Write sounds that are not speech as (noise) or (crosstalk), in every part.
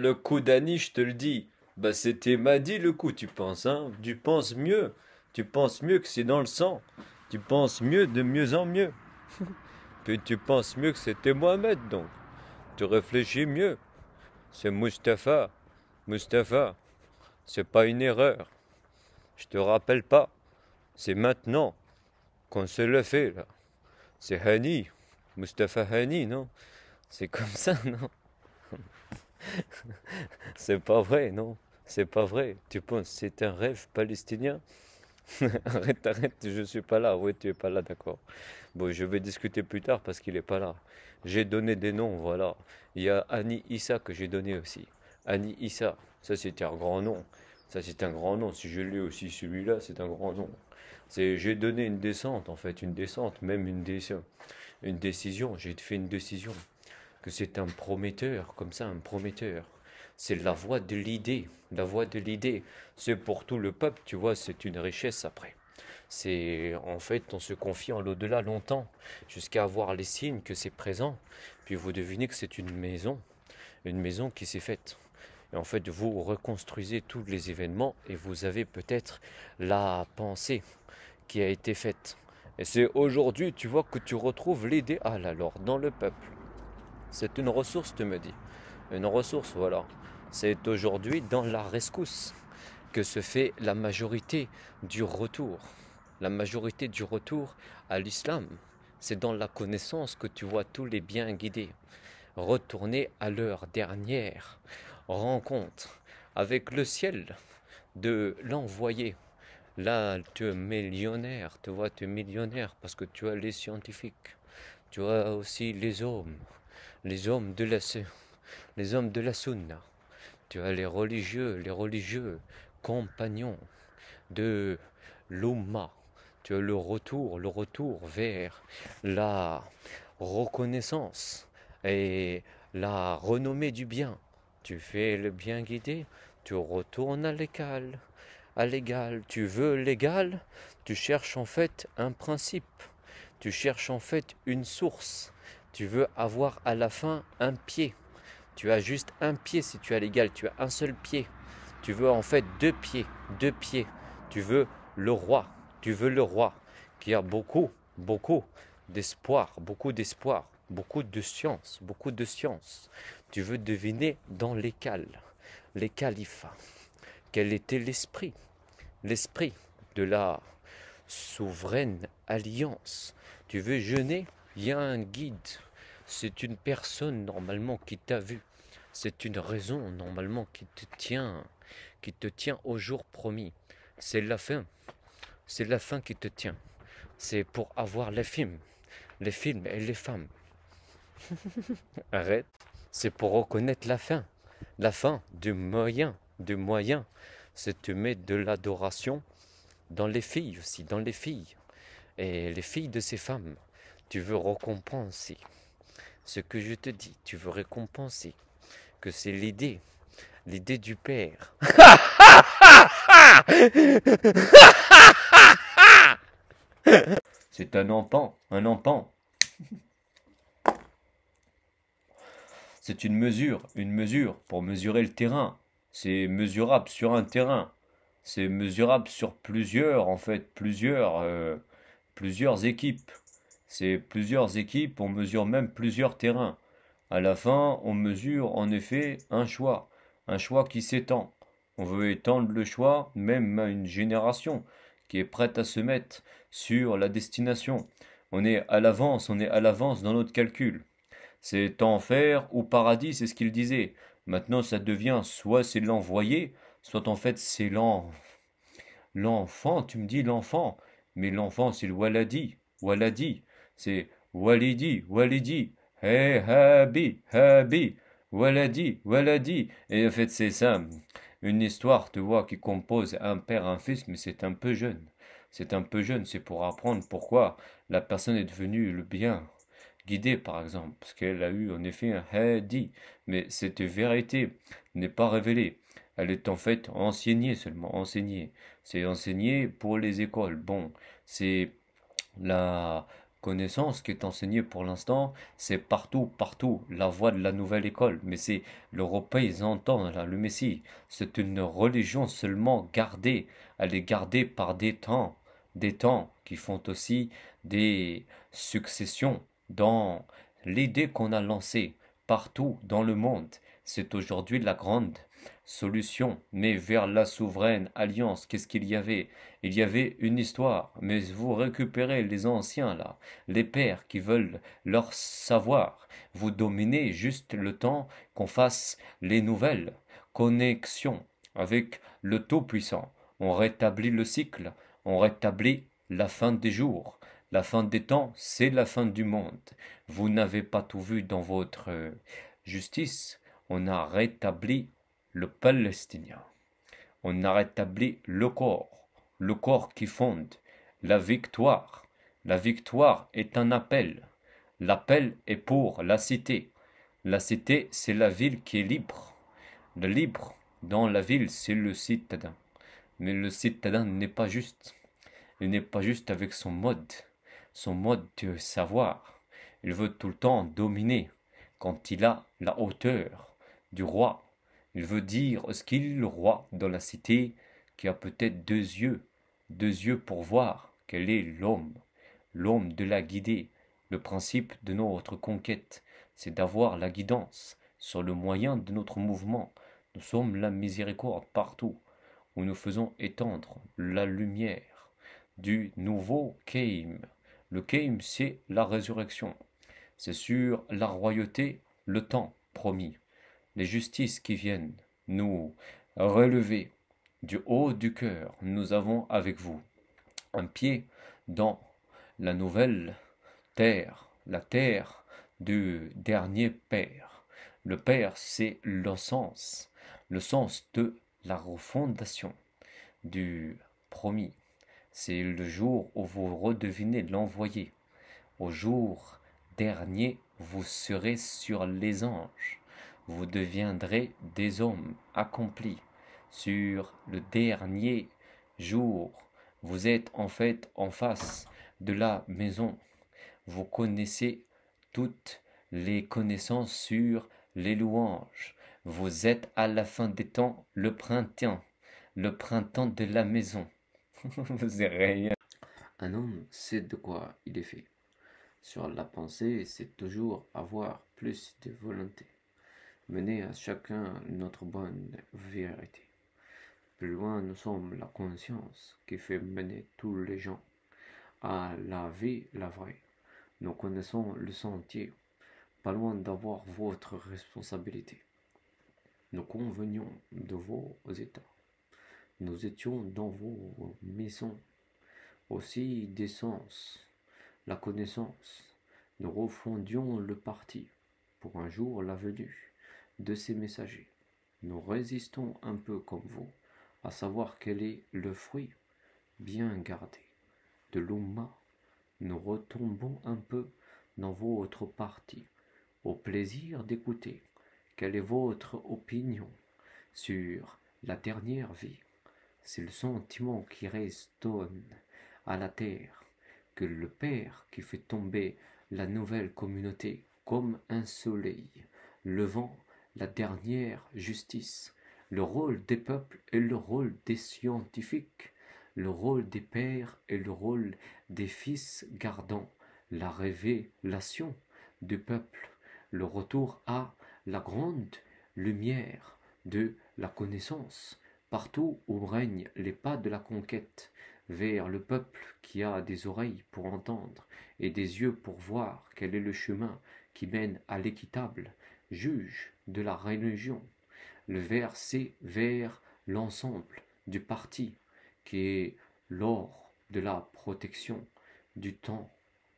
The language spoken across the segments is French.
Le coup d'Annie, je te le dis. Bah c'était Madi le coup, tu penses, hein Tu penses mieux. Tu penses mieux que c'est dans le sang. Tu penses mieux de mieux en mieux. (laughs) Puis tu penses mieux que c'était Mohamed, donc. Tu réfléchis mieux. C'est Mustapha. Mustapha, c'est pas une erreur. Je te rappelle pas. C'est maintenant qu'on se le fait, là. C'est Hani. Mustapha Hani, non C'est comme ça, non (laughs) (laughs) c'est pas vrai, non C'est pas vrai. Tu penses, c'est un rêve palestinien (laughs) Arrête, arrête, je suis pas là. Oui, tu es pas là, d'accord. Bon, je vais discuter plus tard parce qu'il est pas là. J'ai donné des noms, voilà. Il y a Annie Issa que j'ai donné aussi. Annie Issa, ça c'était un grand nom. Ça c'est un grand nom. Si je l'ai aussi celui-là, c'est un grand nom. j'ai donné une descente en fait, une descente, même une, une décision. J'ai fait une décision que c'est un prometteur, comme ça, un prometteur. C'est la voix de l'idée, la voix de l'idée. C'est pour tout le peuple, tu vois, c'est une richesse après. C'est en fait, on se confie en l'au-delà longtemps, jusqu'à avoir les signes que c'est présent. Puis vous devinez que c'est une maison, une maison qui s'est faite. Et en fait, vous reconstruisez tous les événements et vous avez peut-être la pensée qui a été faite. Et c'est aujourd'hui, tu vois, que tu retrouves l'idéal alors dans le peuple. C'est une ressource, tu me dis. Une ressource, voilà. C'est aujourd'hui dans la rescousse que se fait la majorité du retour. La majorité du retour à l'islam. C'est dans la connaissance que tu vois tous les biens guidés. Retourner à leur dernière rencontre avec le ciel de l'envoyer. Là, tu es millionnaire, tu vois, tu es millionnaire parce que tu as les scientifiques, tu as aussi les hommes, les hommes de la, les hommes de la sunna, tu as les religieux, les religieux compagnons de l'Umma, tu as le retour, le retour vers la reconnaissance et la renommée du bien. Tu fais le bien guidé, tu retournes à l'égal, à l'égal, tu veux l'égal, tu cherches en fait un principe, tu cherches en fait une source, tu veux avoir à la fin un pied. Tu as juste un pied si tu as l'égal, tu as un seul pied. Tu veux en fait deux pieds, deux pieds. Tu veux le roi, tu veux le roi qui a beaucoup, beaucoup d'espoir, beaucoup d'espoir, beaucoup de science, beaucoup de science. Tu veux deviner dans les cales, les califats. Quel était l'esprit L'esprit de la souveraine alliance. Tu veux jeûner il y a un guide. C'est une personne normalement qui t'a vu. C'est une raison normalement qui te tient, qui te tient au jour promis. C'est la fin. C'est la fin qui te tient. C'est pour avoir les films, les films et les femmes. (laughs) Arrête. C'est pour reconnaître la fin, la fin du moyen, du moyen. C'est te mettre de l'adoration dans les filles aussi, dans les filles et les filles de ces femmes. Tu veux récompenser ce que je te dis. Tu veux récompenser que c'est l'idée, l'idée du Père. (laughs) C'est un empan, un empan. (laughs) C'est une mesure, une mesure pour mesurer le terrain. C'est mesurable sur un terrain. C'est mesurable sur plusieurs, en fait, plusieurs, euh, plusieurs équipes. C'est plusieurs équipes, on mesure même plusieurs terrains. À la fin, on mesure en effet un choix, un choix qui s'étend. On veut étendre le choix même à une génération qui est prête à se mettre sur la destination. On est à l'avance, on est à l'avance dans notre calcul. C'est enfer ou paradis, c'est ce qu'il disait. Maintenant, ça devient soit c'est l'envoyé, soit en fait c'est l'enfant l'enfant. Tu me dis l'enfant, mais l'enfant c'est le waladi, waladi. C'est Walidi, Walidi, Hey Habi, Habi, Waladi, Waladi. Et en fait, c'est ça. Une histoire, tu vois, qui compose un père, un fils, mais c'est un peu jeune. C'est un peu jeune, c'est pour apprendre pourquoi la personne est devenue le bien, guidée par exemple, parce qu'elle a eu en effet un hadi, mais cette vérité n'est pas révélée. Elle est en fait enseignée seulement, enseignée. C'est enseignée pour les écoles. Bon, c'est la, connaissance qui est enseignée pour l'instant, c'est partout, partout, la voix de la nouvelle école. Mais c'est ils là, le Messie. C'est une religion seulement gardée. Elle est gardée par des temps, des temps qui font aussi des successions dans l'idée qu'on a lancée partout dans le monde. C'est aujourd'hui la grande solution. Mais vers la souveraine alliance, qu'est-ce qu'il y avait Il y avait une histoire. Mais vous récupérez les anciens là, les pères qui veulent leur savoir. Vous dominez juste le temps qu'on fasse les nouvelles connexions avec le Tout-Puissant. On rétablit le cycle, on rétablit la fin des jours. La fin des temps, c'est la fin du monde. Vous n'avez pas tout vu dans votre euh, justice, on a rétabli le Palestinien. On a rétabli le corps, le corps qui fonde, la victoire. La victoire est un appel. L'appel est pour la cité. La cité, c'est la ville qui est libre. Le libre dans la ville, c'est le citadin. Mais le citadin n'est pas juste. Il n'est pas juste avec son mode, son mode de savoir. Il veut tout le temps dominer quand il a la hauteur du roi. Il veut dire ce le roi, dans la cité, qui a peut-être deux yeux, deux yeux pour voir quel est l'homme, l'homme de la guider. Le principe de notre conquête, c'est d'avoir la guidance sur le moyen de notre mouvement. Nous sommes la miséricorde partout où nous faisons étendre la lumière du nouveau Keim. Le Keim, c'est la résurrection. C'est sur la royauté, le temps promis les justices qui viennent nous relever du haut du cœur, nous avons avec vous un pied dans la nouvelle terre, la terre du dernier Père. Le Père, c'est le sens, le sens de la refondation du promis. C'est le jour où vous redevinez l'envoyé. Au jour dernier, vous serez sur les anges vous deviendrez des hommes accomplis. Sur le dernier jour, vous êtes en fait en face de la maison. Vous connaissez toutes les connaissances sur les louanges. Vous êtes à la fin des temps le printemps, le printemps de la maison. (laughs) vous rien. Un homme sait de quoi il est fait. Sur la pensée, c'est toujours avoir plus de volonté mener à chacun notre bonne vérité. Plus loin, nous sommes la conscience qui fait mener tous les gens à la vie, la vraie. Nous connaissons le sentier, pas loin d'avoir votre responsabilité. Nous convenions de vos états. Nous étions dans vos maisons, aussi sens, la connaissance. Nous refondions le parti pour un jour la venue de ces messagers. Nous résistons un peu comme vous, à savoir quel est le fruit bien gardé de l'Umma. Nous retombons un peu dans votre partie, au plaisir d'écouter quelle est votre opinion sur la dernière vie. C'est le sentiment qui résonne à la terre que le Père qui fait tomber la nouvelle communauté comme un soleil levant la dernière justice, le rôle des peuples et le rôle des scientifiques, le rôle des pères et le rôle des fils gardant la révélation du peuple, le retour à la grande lumière de la connaissance, partout où règnent les pas de la conquête, vers le peuple qui a des oreilles pour entendre et des yeux pour voir quel est le chemin qui mène à l'équitable, juge de la religion. Le verset vers l'ensemble du parti qui est l'or de la protection du temps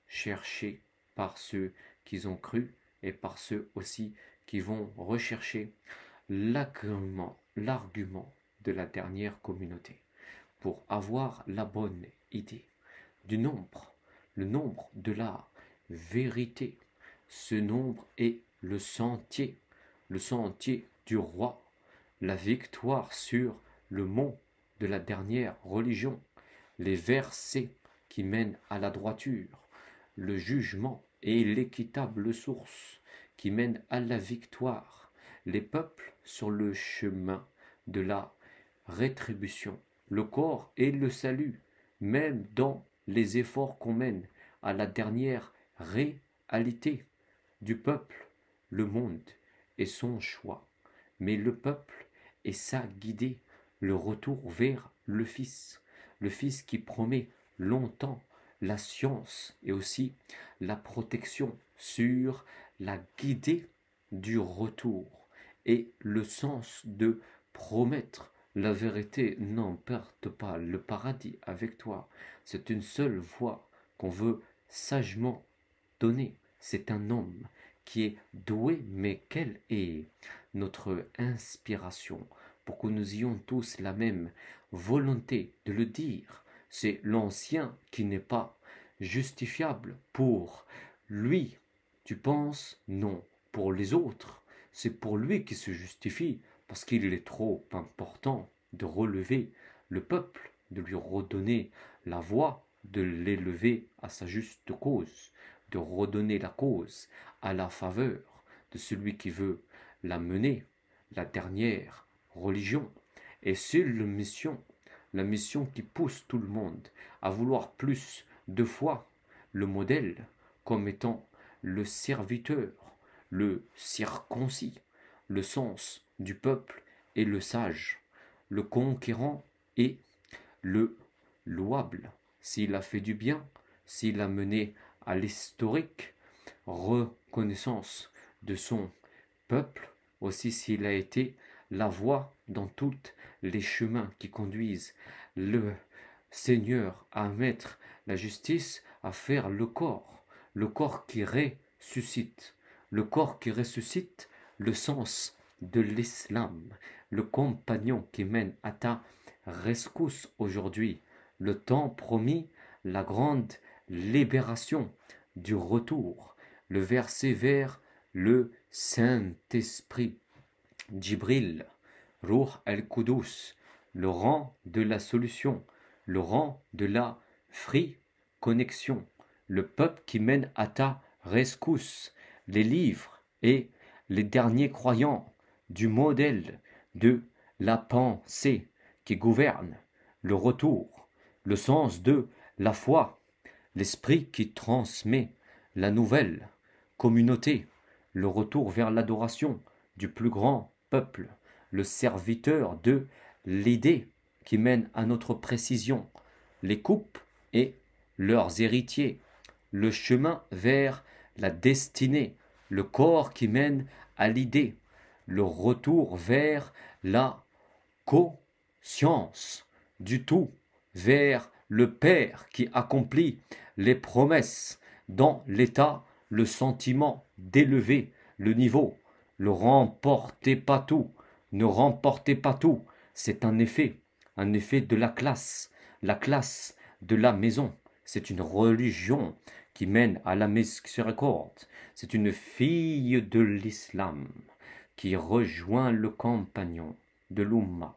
cherché par ceux qui ont cru et par ceux aussi qui vont rechercher l'argument, l'argument de la dernière communauté pour avoir la bonne idée du nombre, le nombre de la vérité. Ce nombre est le sentier, le sentier du roi, la victoire sur le mont de la dernière religion, les versets qui mènent à la droiture, le jugement et l'équitable source qui mène à la victoire, les peuples sur le chemin de la rétribution, le corps et le salut, même dans les efforts qu'on mène à la dernière réalité du peuple le monde est son choix, mais le peuple est sa guidée, le retour vers le Fils, le Fils qui promet longtemps la science et aussi la protection sur la guidée du retour et le sens de promettre la vérité n'emporte pas le paradis avec toi. C'est une seule voie qu'on veut sagement donner. C'est un homme, qui est doué, mais quelle est notre inspiration pour que nous ayons tous la même volonté de le dire C'est l'ancien qui n'est pas justifiable pour lui. Tu penses Non. Pour les autres, c'est pour lui qui se justifie parce qu'il est trop important de relever le peuple, de lui redonner la voix, de l'élever à sa juste cause de redonner la cause à la faveur de celui qui veut la mener, la dernière religion, et c'est la mission, la mission qui pousse tout le monde à vouloir plus de foi, le modèle comme étant le serviteur, le circoncis, le sens du peuple et le sage, le conquérant et le louable, s'il a fait du bien, s'il a mené à l'historique reconnaissance de son peuple, aussi s'il a été la voie dans tous les chemins qui conduisent le Seigneur à mettre la justice, à faire le corps, le corps qui ressuscite, le corps qui ressuscite le sens de l'islam, le compagnon qui mène à ta rescousse aujourd'hui, le temps promis, la grande libération, du retour, le verset vers le Saint-Esprit. Djibril, Ruh al kudus le rang de la solution, le rang de la free connexion, le peuple qui mène à ta rescousse, les livres et les derniers croyants du modèle de la pensée qui gouverne, le retour, le sens de la foi, l'esprit qui transmet la nouvelle communauté, le retour vers l'adoration du plus grand peuple, le serviteur de l'idée qui mène à notre précision, les coupes et leurs héritiers, le chemin vers la destinée, le corps qui mène à l'idée, le retour vers la conscience du tout, vers le Père qui accomplit les promesses dans l'état, le sentiment d'élever le niveau. Le remporter pas tout, ne remportez pas tout. C'est un effet, un effet de la classe, la classe de la maison. C'est une religion qui mène à la courte C'est une fille de l'islam qui rejoint le compagnon de l'Oumma.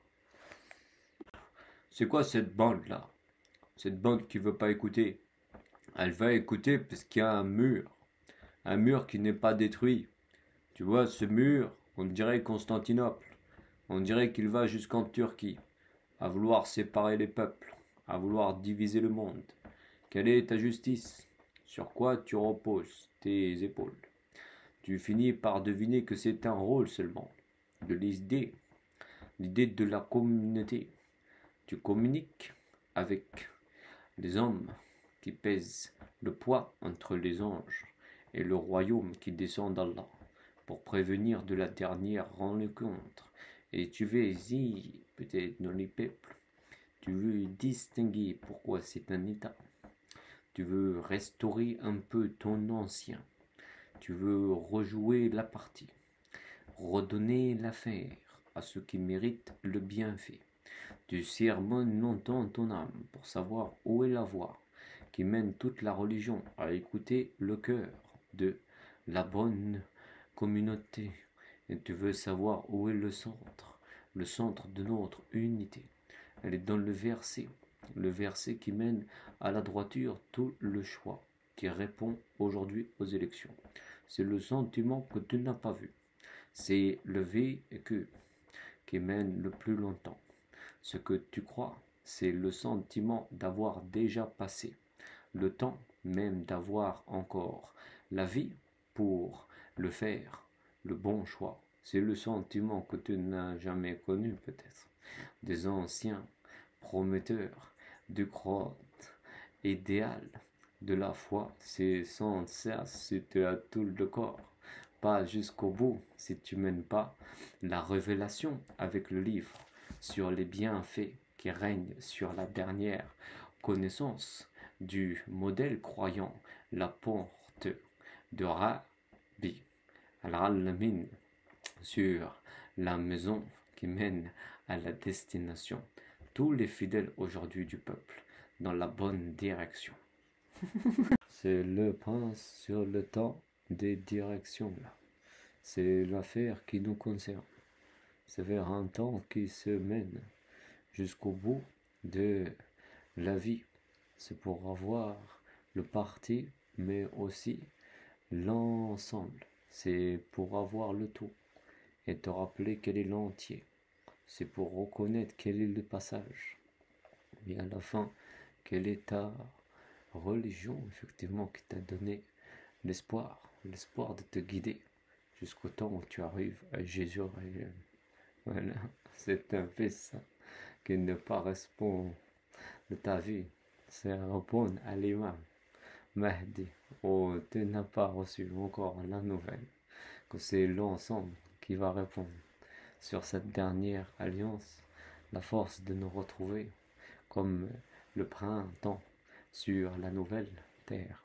C'est quoi cette bande-là cette bande qui veut pas écouter, elle va écouter parce qu'il y a un mur. Un mur qui n'est pas détruit. Tu vois, ce mur, on dirait Constantinople. On dirait qu'il va jusqu'en Turquie, à vouloir séparer les peuples, à vouloir diviser le monde. Quelle est ta justice Sur quoi tu reposes tes épaules Tu finis par deviner que c'est un rôle seulement, de l'idée, l'idée de la communauté. Tu communiques avec les hommes qui pèsent le poids entre les anges et le royaume qui descend d'Allah, pour prévenir de la dernière rencontre et tu veux y peut-être dans les peuples. Tu veux distinguer pourquoi c'est un état. Tu veux restaurer un peu ton ancien. Tu veux rejouer la partie. Redonner l'affaire à ceux qui méritent le bienfait. Tu sermonnes longtemps ton âme pour savoir où est la voie qui mène toute la religion à écouter le cœur de la bonne communauté. Et tu veux savoir où est le centre, le centre de notre unité. Elle est dans le verset, le verset qui mène à la droiture tout le choix, qui répond aujourd'hui aux élections. C'est le sentiment que tu n'as pas vu. C'est le V qui mène le plus longtemps. Ce que tu crois, c'est le sentiment d'avoir déjà passé, le temps même d'avoir encore, la vie pour le faire, le bon choix. C'est le sentiment que tu n'as jamais connu peut-être. Des anciens prometteurs du crotte idéal de la foi, c'est sans cesse, c'est à tout le corps. Pas jusqu'au bout si tu mènes pas la révélation avec le livre sur les bienfaits qui règnent sur la dernière connaissance du modèle croyant, la porte de Rabbi al mine sur la maison qui mène à la destination. Tous les fidèles aujourd'hui du peuple dans la bonne direction. (laughs) C'est le prince sur le temps des directions C'est l'affaire qui nous concerne c'est vers un temps qui se mène jusqu'au bout de la vie. C'est pour avoir le parti, mais aussi l'ensemble. C'est pour avoir le tout et te rappeler quel est l'entier. C'est pour reconnaître quel est le passage. Et à la fin, quelle est ta religion, effectivement, qui t'a donné l'espoir, l'espoir de te guider jusqu'au temps où tu arrives à Jésus réel. Voilà, c'est un fils qui ne correspond de ta vie. C'est un à l'imam Mahdi. Oh, tu n'as pas reçu encore la nouvelle que c'est l'ensemble qui va répondre. Sur cette dernière alliance, la force de nous retrouver comme le printemps sur la nouvelle terre.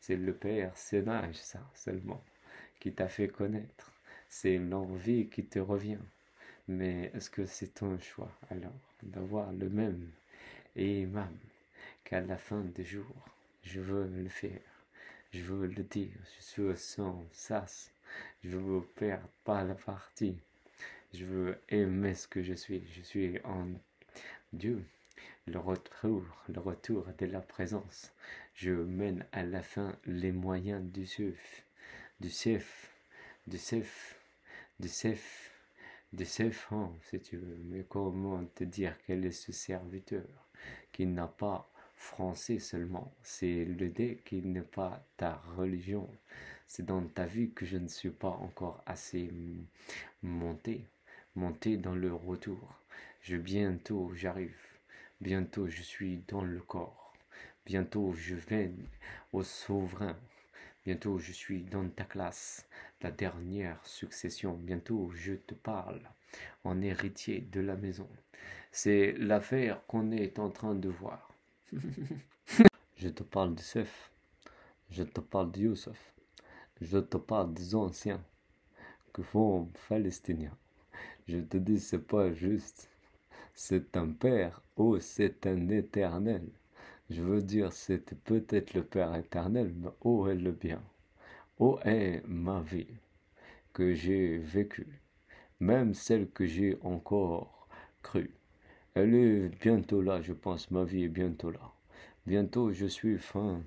C'est le Père Sénage, ça seulement, qui t'a fait connaître. C'est l'envie qui te revient. Mais est-ce que c'est un choix alors d'avoir le même imam qu'à la fin du jour Je veux le faire, je veux le dire, je suis sans sas, je veux perdre pas la partie, je veux aimer ce que je suis, je suis en Dieu. Le retour, le retour de la présence. Je mène à la fin les moyens du chef, du chef, du chef, du chef de ses si tu veux. Mais comment te dire quel est ce serviteur qui n'a pas français seulement C'est le dé qui n'est pas ta religion. C'est dans ta vie que je ne suis pas encore assez monté, monté dans le retour. Je bientôt j'arrive, bientôt je suis dans le corps, bientôt je vais au souverain. Bientôt je suis dans ta classe, la dernière succession. Bientôt je te parle, en héritier de la maison. C'est l'affaire qu'on est en train de voir. (laughs) je te parle de je te parle de Youssef, je te parle des anciens que font Palestiniens. Je te dis, c'est pas juste, c'est un père, oh, c'est un éternel. Je veux dire, c'est peut-être le Père éternel, mais où est le bien Où est ma vie que j'ai vécue, même celle que j'ai encore crue Elle est bientôt là, je pense, ma vie est bientôt là. Bientôt, je suis fin.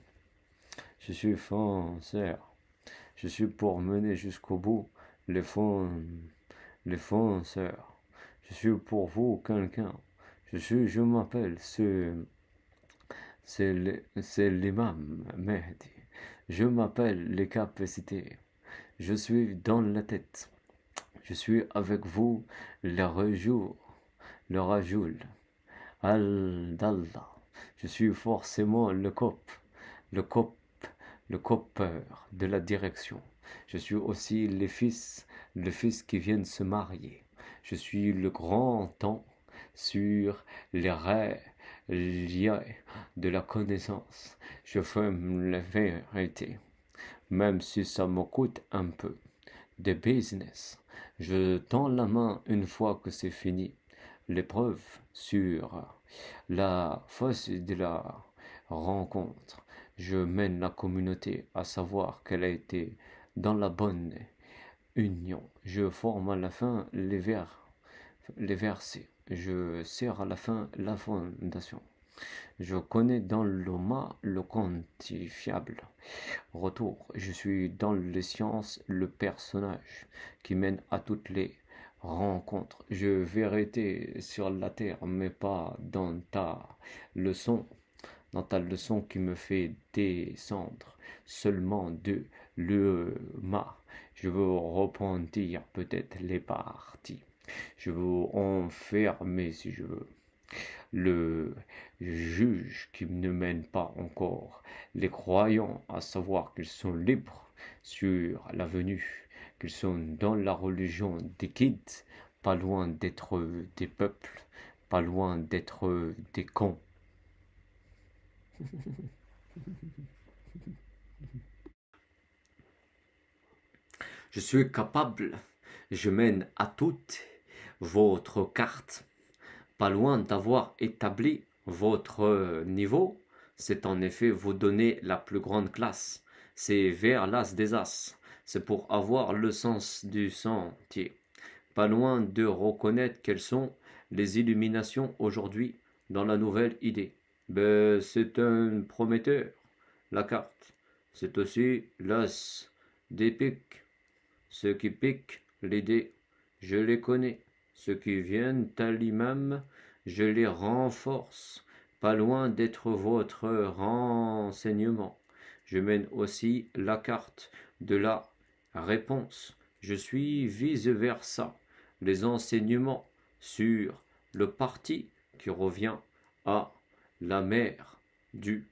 Je suis fin, sœur. Je suis pour mener jusqu'au bout les fonds, les fonds, sœur. Je suis pour vous quelqu'un. Je suis, je m'appelle ce c'est l'imam Mehdi. Je m'appelle les capacités. Je suis dans la tête. Je suis avec vous le rejour, le rajoul, al-dallah. Je suis forcément le cop, le cop, le copeur de la direction. Je suis aussi les fils, le fils qui viennent se marier. Je suis le grand temps sur les raies de la connaissance. Je ferme la vérité, même si ça me coûte un peu de business. Je tends la main une fois que c'est fini. L'épreuve sur la fosse de la rencontre. Je mène la communauté à savoir qu'elle a été dans la bonne union. Je forme à la fin les vers, les versets je sers à la fin la fondation. Je connais dans le le quantifiable. Retour, je suis dans les sciences le personnage qui mène à toutes les rencontres. Je vérité sur la terre, mais pas dans ta leçon, dans ta leçon qui me fait descendre seulement de le Ma Je veux repentir peut-être les parties. Je veux enfermer, si je veux, le juge qui ne mène pas encore les croyants à savoir qu'ils sont libres sur la venue, qu'ils sont dans la religion des guides, pas loin d'être des peuples, pas loin d'être des cons. Je suis capable, je mène à toutes votre carte, pas loin d'avoir établi votre euh, niveau, c'est en effet vous donner la plus grande classe. C'est vers l'as des as. C'est pour avoir le sens du sentier. Pas loin de reconnaître quelles sont les illuminations aujourd'hui dans la nouvelle idée. Ben, c'est un prometteur. La carte, c'est aussi l'as des piques. Ceux qui piquent l'idée, je les connais. Ceux qui viennent à l'imam, je les renforce, pas loin d'être votre renseignement. Je mène aussi la carte de la réponse. Je suis vice-versa les enseignements sur le parti qui revient à la mère du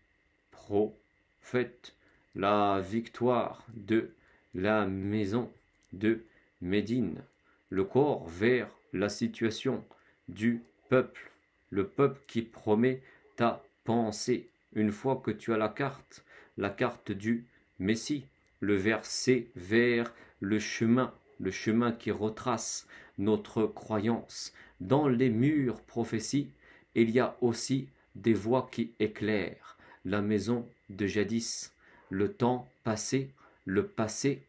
prophète, la victoire de la maison de Médine, le corps vers la situation du peuple, le peuple qui promet ta pensée. Une fois que tu as la carte, la carte du Messie, le verset vers le chemin, le chemin qui retrace notre croyance. Dans les murs prophéties, il y a aussi des voix qui éclairent la maison de jadis, le temps passé, le passé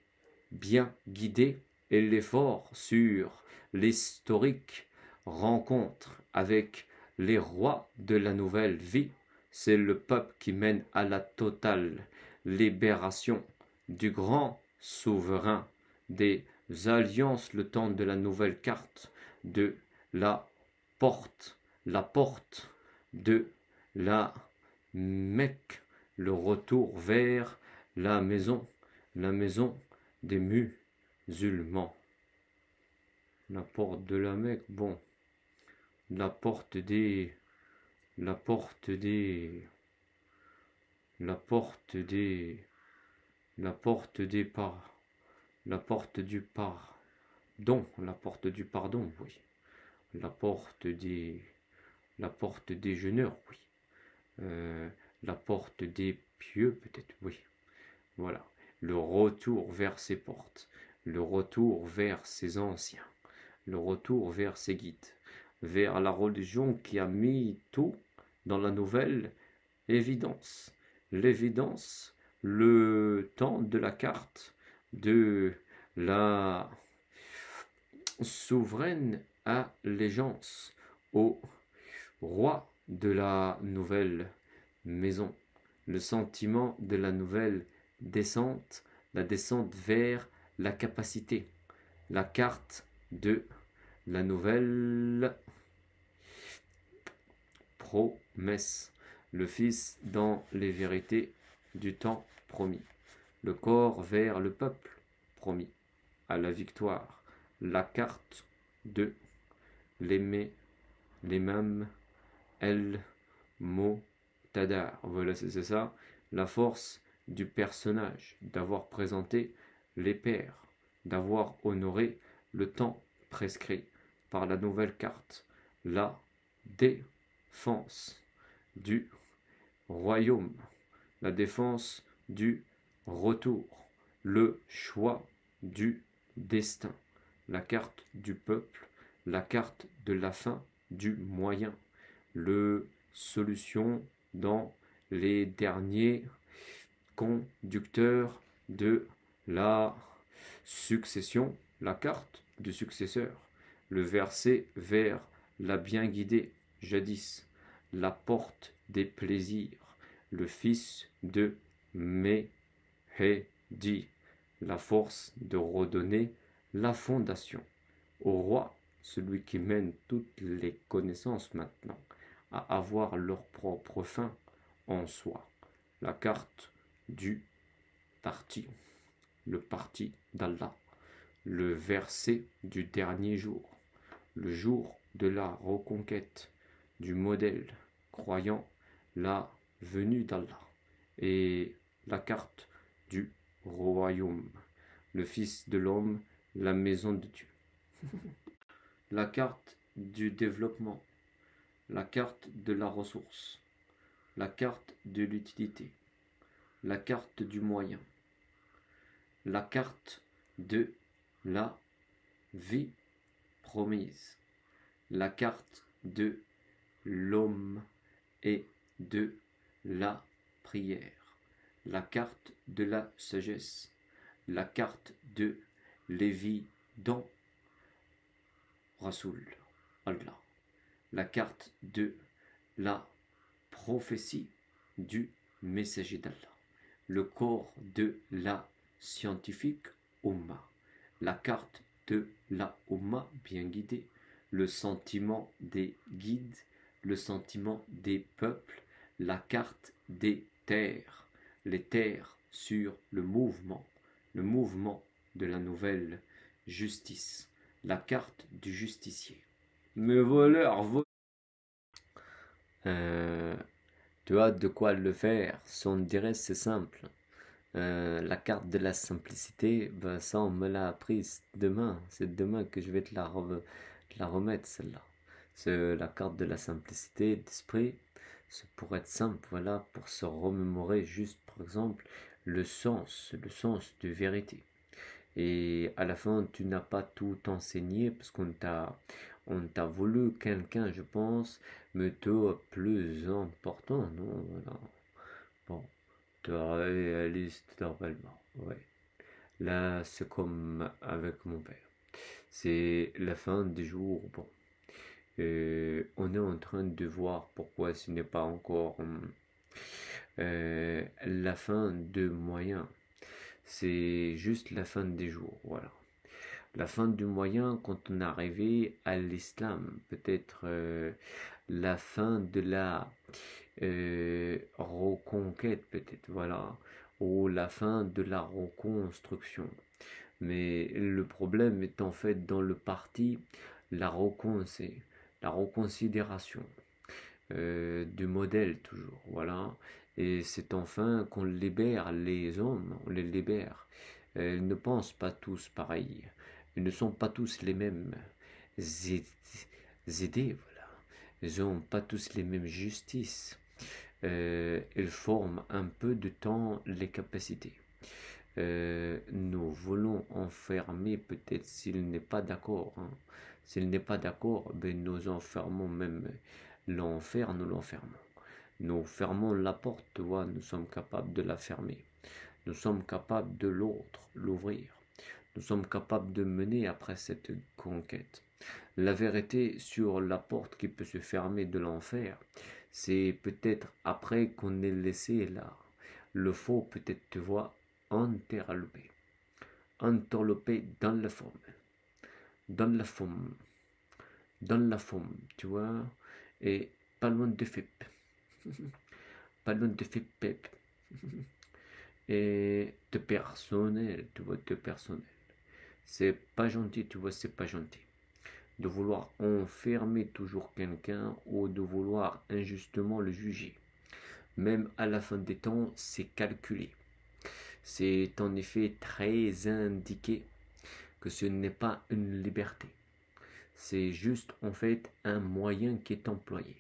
bien guidé et l'effort sur l'historique rencontre avec les rois de la nouvelle vie, c'est le peuple qui mène à la totale libération du grand souverain des alliances le temps de la nouvelle carte de la porte la porte de la Mecque le retour vers la maison la maison des musulmans la porte de la Mecque, bon. La porte des. La porte des. La porte des. La porte des par. La porte du pardon. La porte du pardon, oui. La porte des. La porte des jeûneurs, oui. Euh, la porte des pieux, peut-être, oui. Voilà. Le retour vers ces portes. Le retour vers ces anciens le retour vers ses guides, vers la religion qui a mis tout dans la nouvelle évidence. L'évidence, le temps de la carte, de la souveraine allégeance au roi de la nouvelle maison, le sentiment de la nouvelle descente, la descente vers la capacité, la carte de la nouvelle promesse, le Fils dans les vérités du temps promis, le corps vers le peuple promis, à la victoire, la carte de l'aimé, les mêmes, elle, mot, tadar. Voilà, c'est ça, la force du personnage, d'avoir présenté les pères, d'avoir honoré le temps prescrit par la nouvelle carte, la défense du royaume, la défense du retour, le choix du destin, la carte du peuple, la carte de la fin du moyen, le solution dans les derniers conducteurs de la succession, la carte de successeur, Le verset vers l'a bien guidée, jadis, la porte des plaisirs, le fils de Mehedi, la force de redonner la fondation. Au roi, celui qui mène toutes les connaissances maintenant, à avoir leur propre fin en soi. La carte du parti, le parti d'Allah le verset du dernier jour, le jour de la reconquête du modèle croyant la venue d'Allah et la carte du royaume, le Fils de l'homme, la maison de Dieu. (laughs) la carte du développement, la carte de la ressource, la carte de l'utilité, la carte du moyen, la carte de la vie promise, la carte de l'homme et de la prière, la carte de la sagesse, la carte de l'évident, Rasoul, Allah, la carte de la prophétie du messager d'Allah, le corps de la scientifique Ummah la carte de la Oma bien guidée, le sentiment des guides, le sentiment des peuples, la carte des terres, les terres sur le mouvement, le mouvement de la nouvelle justice, la carte du justicier. Me voleur, voleur. tu as de quoi le faire, son direct c'est simple. Euh, la carte de la simplicité, ben ça on me l'a apprise demain. C'est demain que je vais te la, remettre celle-là. C'est la carte de la simplicité d'esprit. C'est pour être simple, voilà, pour se remémorer juste, par exemple, le sens, le sens de vérité. Et à la fin, tu n'as pas tout enseigné parce qu'on t'a, on t'a voulu quelqu'un, je pense, mais toi, plus important, non, réaliste normalement. Ouais. Là, c'est comme avec mon père. C'est la fin des jours. Bon. Euh, on est en train de voir pourquoi ce n'est pas encore euh, la fin de moyen. C'est juste la fin des jours. Voilà. La fin du moyen quand on arrivé à l'islam. Peut-être euh, la fin de la reconquête peut-être, voilà, ou la fin de la reconstruction. Mais le problème est en fait dans le parti la, c'est la reconsidération euh, du modèle toujours, voilà. Et c'est enfin qu'on libère les hommes, on les libère. Ils ne pensent pas tous pareil. Ils ne sont pas tous les mêmes idées, voilà. Ils n'ont pas tous les mêmes justices. Elle euh, forme un peu de temps les capacités. Euh, nous voulons enfermer peut-être s'il n'est pas d'accord. Hein. S'il n'est pas d'accord, ben nous enfermons même l'enfer, nous l'enfermons. Nous fermons la porte, nous sommes capables de la fermer. Nous sommes capables de l'autre, l'ouvrir. Nous sommes capables de mener après cette conquête. La vérité sur la porte qui peut se fermer de l'enfer, c'est peut-être après qu'on est laissé là. Le faux peut-être te voit interlopé. Interlopé dans la forme. Dans la forme. Dans la forme, tu vois. Et pas loin de FIP. (laughs) pas loin de FIP. (laughs) Et de personnel, tu vois, de personnel. C'est pas gentil, tu vois, c'est pas gentil de vouloir enfermer toujours quelqu'un ou de vouloir injustement le juger. Même à la fin des temps, c'est calculé. C'est en effet très indiqué que ce n'est pas une liberté. C'est juste en fait un moyen qui est employé.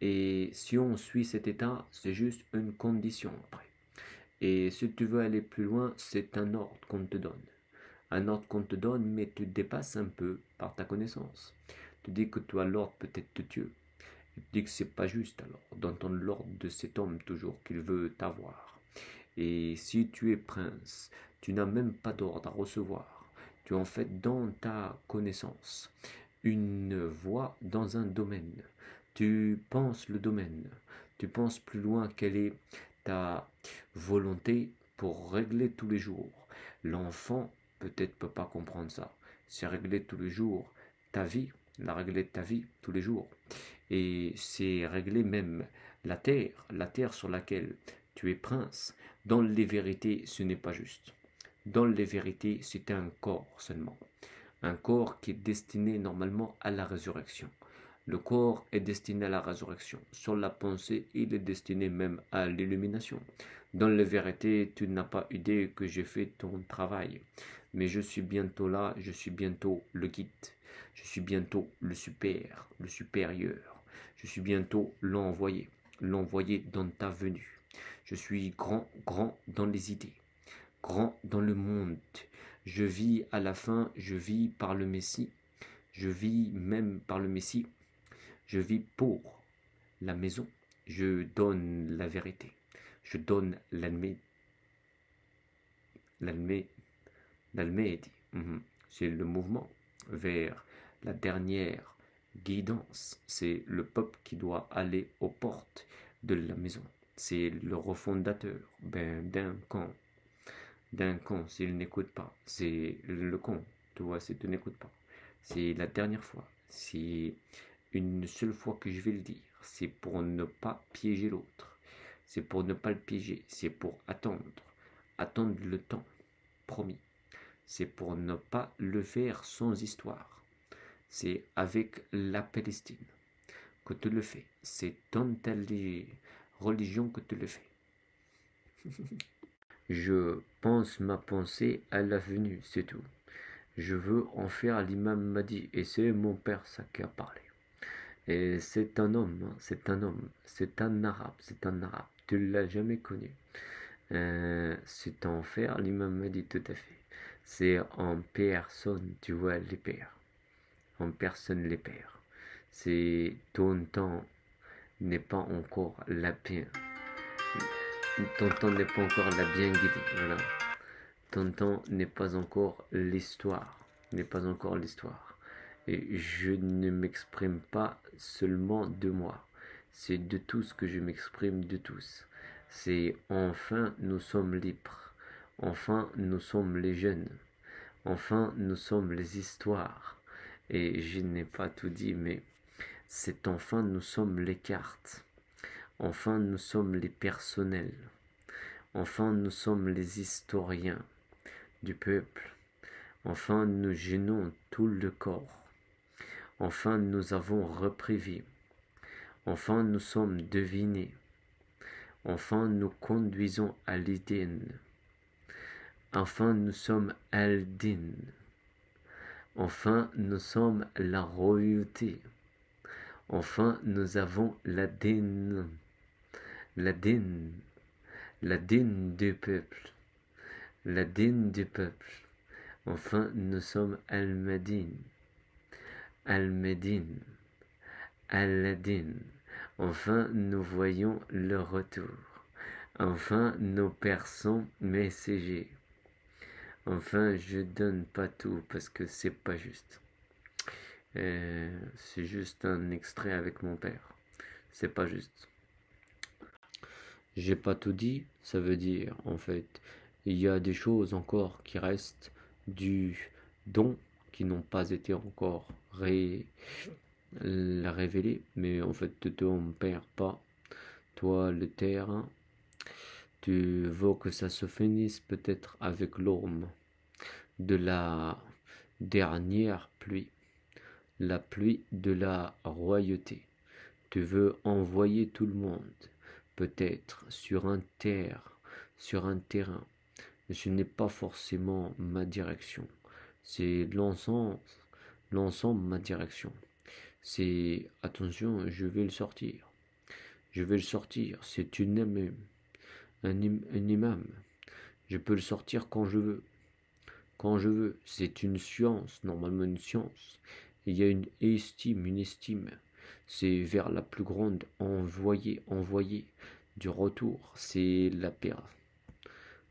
Et si on suit cet état, c'est juste une condition après. Et si tu veux aller plus loin, c'est un ordre qu'on te donne un ordre qu'on te donne, mais tu dépasses un peu par ta connaissance. Tu dis que toi, l'ordre peut-être te Dieu. Et tu dis que c'est pas juste alors d'entendre l'ordre de cet homme toujours qu'il veut t'avoir. Et si tu es prince, tu n'as même pas d'ordre à recevoir. Tu en fait dans ta connaissance une voix dans un domaine. Tu penses le domaine. Tu penses plus loin quelle est ta volonté pour régler tous les jours. L'enfant peut-être peut pas comprendre ça. C'est régler tous les jours. Ta vie, la régler de ta vie tous les jours. Et c'est régler même la terre, la terre sur laquelle tu es prince. Dans les vérités, ce n'est pas juste. Dans les vérités, c'est un corps seulement. Un corps qui est destiné normalement à la résurrection. Le corps est destiné à la résurrection. Sur la pensée, il est destiné même à l'illumination. Dans les vérités, tu n'as pas idée que j'ai fait ton travail mais je suis bientôt là, je suis bientôt le guide, je suis bientôt le super, le supérieur, je suis bientôt l'envoyé, l'envoyé dans ta venue. Je suis grand, grand dans les idées, grand dans le monde. Je vis à la fin, je vis par le Messie, je vis même par le Messie, je vis pour la maison, je donne la vérité, je donne l'admet, l'admet Dalmé mhm. c'est le mouvement vers la dernière guidance. C'est le peuple qui doit aller aux portes de la maison. C'est le refondateur ben, d'un camp. D'un camp, s'il n'écoute pas, c'est le camp. Tu vois, c'est tu n'écoutes pas. C'est la dernière fois. C'est une seule fois que je vais le dire. C'est pour ne pas piéger l'autre. C'est pour ne pas le piéger. C'est pour attendre. Attendre le temps promis c'est pour ne pas le faire sans histoire. C'est avec la Palestine que tu le fais. C'est dans ta religion que tu le fais. (laughs) Je pense ma pensée à l'avenue, c'est tout. Je veux en faire l'imam Mahdi, et c'est mon père ça qui a parlé. Et c'est un homme, hein, c'est un homme, c'est un arabe, c'est un arabe. Tu l'as jamais connu. Euh, c'est en faire l'imam Mahdi tout à fait c'est en personne, tu vois, les pères. En personne, les pères. C'est ton temps n'est pas encore la bien. Ton temps n'est pas encore la bien guidée. Voilà. Ton temps n'est pas encore l'histoire. N'est pas encore l'histoire. Et je ne m'exprime pas seulement de moi. C'est de tous que je m'exprime de tous. C'est enfin nous sommes libres Enfin, nous sommes les jeunes. Enfin, nous sommes les histoires. Et je n'ai pas tout dit, mais c'est enfin, nous sommes les cartes. Enfin, nous sommes les personnels. Enfin, nous sommes les historiens du peuple. Enfin, nous gênons tout le corps. Enfin, nous avons repris vie. Enfin, nous sommes devinés. Enfin, nous conduisons à l'idée. Enfin, nous sommes Al-Din. Enfin, nous sommes la royauté. Enfin, nous avons la dîne. La dîne. La dîne du peuple. La dîne du peuple. Enfin, nous sommes al madin al al Aladdin. Enfin, nous voyons le retour. Enfin, nous perçons messagers. Enfin, je donne pas tout parce que c'est pas juste. Euh, c'est juste un extrait avec mon père. C'est pas juste. J'ai pas tout dit, ça veut dire en fait, il y a des choses encore qui restent du don qui n'ont pas été encore ré... révélées, mais en fait, tout on perd pas. Toi, le terrain tu veux que ça se finisse peut-être avec l'homme de la dernière pluie, la pluie de la royauté. Tu veux envoyer tout le monde, peut-être sur un terre, sur un terrain. ce n'est pas forcément ma direction. C'est l'ensemble, l'ensemble ma direction. C'est attention, je vais le sortir. Je vais le sortir. C'est une même un, imam. Je peux le sortir quand je veux. Quand je veux. C'est une science, normalement une science. Il y a une estime, une estime. C'est vers la plus grande envoyée, envoyée du retour. C'est la per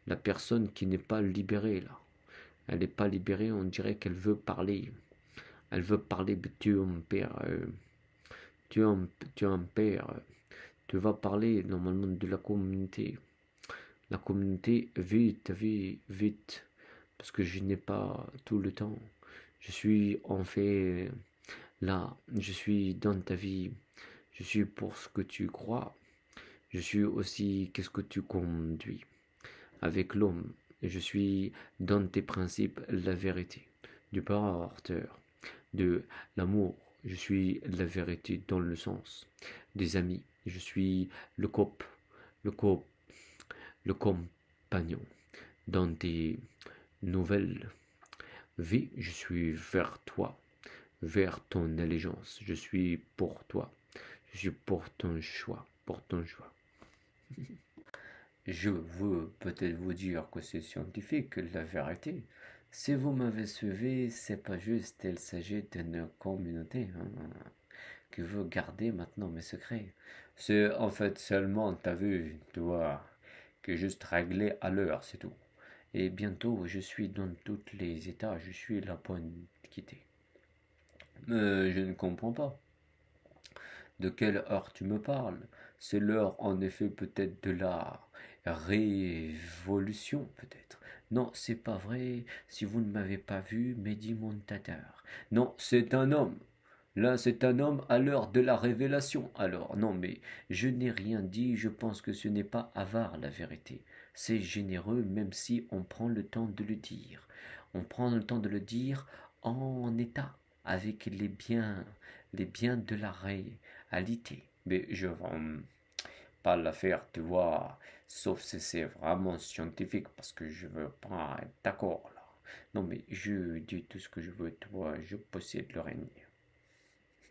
la personne qui n'est pas libérée là. Elle n'est pas libérée, on dirait qu'elle veut parler. Elle veut parler, tu es un père, tu es un, tu père, tu vas parler normalement de la communauté la communauté vite, vite, vite, parce que je n'ai pas tout le temps. Je suis en fait là, je suis dans ta vie, je suis pour ce que tu crois, je suis aussi qu'est-ce que tu conduis avec l'homme, je suis dans tes principes la vérité du porteur, de l'amour, je suis la vérité dans le sens des amis, je suis le cop, le cop le compagnon. Dans tes nouvelles vies, je suis vers toi, vers ton allégeance. Je suis pour toi. Je suis pour ton choix, pour ton choix. Je veux peut-être vous dire que c'est scientifique, la vérité. Si vous m'avez suivi, c'est pas juste, il s'agit d'une communauté hein, qui veut garder maintenant mes secrets. C'est en fait seulement, ta vu, toi, que juste réglé à l'heure, c'est tout. Et bientôt, je suis dans tous les états, je suis la pointe quitter. Mais je ne comprends pas. De quelle heure tu me parles C'est l'heure, en effet, peut-être de la révolution, peut-être. Non, c'est pas vrai. Si vous ne m'avez pas vu, médimontateur. Non, c'est un homme. Là, c'est un homme à l'heure de la révélation. Alors, non, mais je n'ai rien dit, je pense que ce n'est pas avare la vérité. C'est généreux même si on prend le temps de le dire. On prend le temps de le dire en état, avec les biens, les biens de la réalité. Mais je ne pas la faire, tu vois, sauf si c'est vraiment scientifique, parce que je ne veux pas être d'accord là. Non, mais je dis tout ce que je veux, tu vois, je possède le règne.